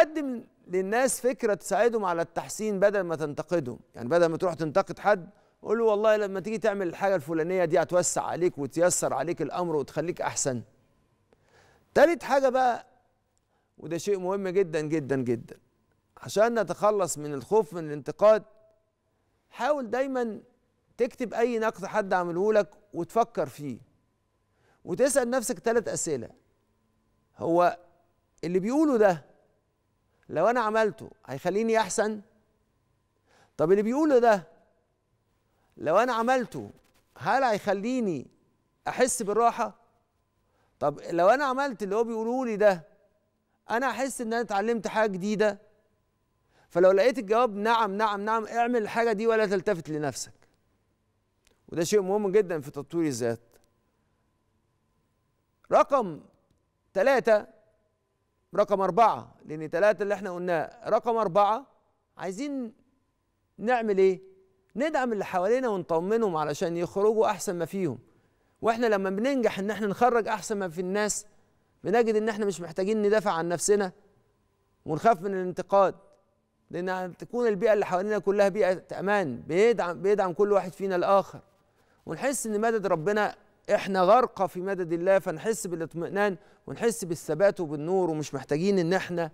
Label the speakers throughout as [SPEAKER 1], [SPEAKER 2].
[SPEAKER 1] قدم للناس فكره تساعدهم على التحسين بدل ما تنتقدهم يعني بدل ما تروح تنتقد حد قول له والله لما تيجي تعمل الحاجه الفلانيه دي هتوسع عليك وتيسر عليك الامر وتخليك احسن تالت حاجه بقى وده شيء مهم جدا جدا جدا عشان نتخلص من الخوف من الانتقاد حاول دايما تكتب اي نقد حد عمله لك وتفكر فيه وتسال نفسك ثلاث اسئله هو اللي بيقوله ده لو انا عملته هيخليني احسن طب اللي بيقوله ده لو انا عملته هل هيخليني احس بالراحه طب لو انا عملت اللي هو بيقوله لي ده انا احس ان انا اتعلمت حاجه جديده فلو لقيت الجواب نعم نعم نعم اعمل الحاجه دي ولا تلتفت لنفسك وده شيء مهم جدا في تطوير الذات رقم ثلاثة رقم أربعة لأن ثلاثة اللي احنا قلناه رقم أربعة عايزين نعمل إيه؟ ندعم اللي حوالينا ونطمنهم علشان يخرجوا أحسن ما فيهم واحنا لما بننجح إن احنا نخرج أحسن ما في الناس بنجد إن احنا مش محتاجين ندافع عن نفسنا ونخاف من الانتقاد لأن تكون البيئة اللي حوالينا كلها بيئة أمان بيدعم بيدعم كل واحد فينا الآخر ونحس إن مدد ربنا احنا غرقى في مدد الله فنحس بالاطمئنان ونحس بالثبات وبالنور ومش محتاجين ان احنا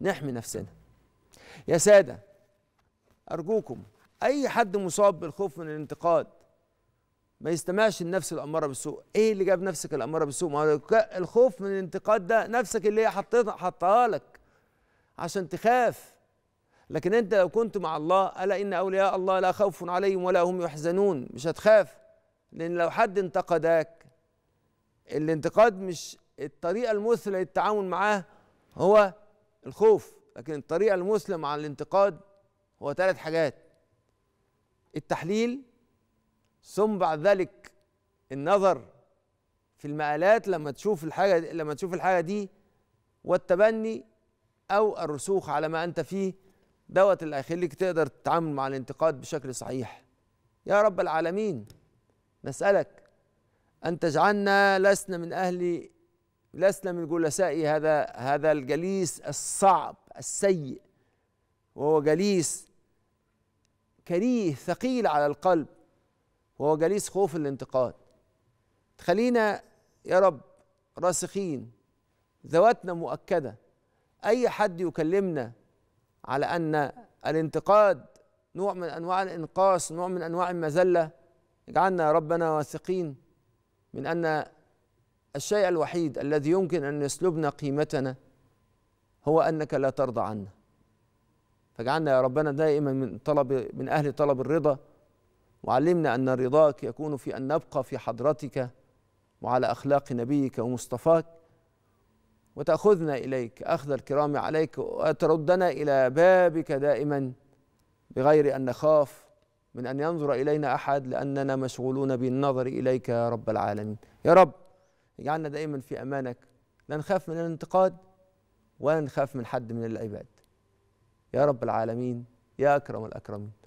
[SPEAKER 1] نحمي نفسنا يا ساده ارجوكم اي حد مصاب بالخوف من الانتقاد ما يستمعش النفس الاماره بالسوء ايه اللي جاب نفسك الاماره بالسوء ما الخوف من الانتقاد ده نفسك اللي هي حطيتها حطها لك عشان تخاف لكن انت لو كنت مع الله الا ان اولياء الله لا خوف عليهم ولا هم يحزنون مش هتخاف لان لو حد انتقدك الانتقاد مش الطريقه المثلى للتعامل معاه هو الخوف لكن الطريقه المثلى مع الانتقاد هو ثلاث حاجات التحليل ثم بعد ذلك النظر في المقالات لما تشوف الحاجه دي لما تشوف الحاجه دي والتبني او الرسوخ على ما انت فيه دوت اللي هيخليك تقدر تتعامل مع الانتقاد بشكل صحيح يا رب العالمين نسألك أن تجعلنا لسنا من أهل لسنا من جلساء هذا هذا الجليس الصعب السيء وهو جليس كريه ثقيل على القلب وهو جليس خوف الانتقاد تخلينا يا رب راسخين ذواتنا مؤكده اي حد يكلمنا على ان الانتقاد نوع من انواع الانقاص نوع من انواع المذله اجعلنا يا ربنا واثقين من أن الشيء الوحيد الذي يمكن أن يسلبنا قيمتنا هو أنك لا ترضى عنا فاجعلنا يا ربنا دائما من طلب من أهل طلب الرضا وعلمنا أن رضاك يكون في أن نبقى في حضرتك وعلى أخلاق نبيك ومصطفاك وتأخذنا إليك أخذ الكرام عليك وتردنا إلى بابك دائما بغير أن نخاف من أن ينظر إلينا أحد لأننا مشغولون بالنظر إليك يا رب العالمين يا رب اجعلنا دائما في أمانك لا نخاف من الانتقاد ولا نخاف من حد من العباد يا رب العالمين يا أكرم الأكرمين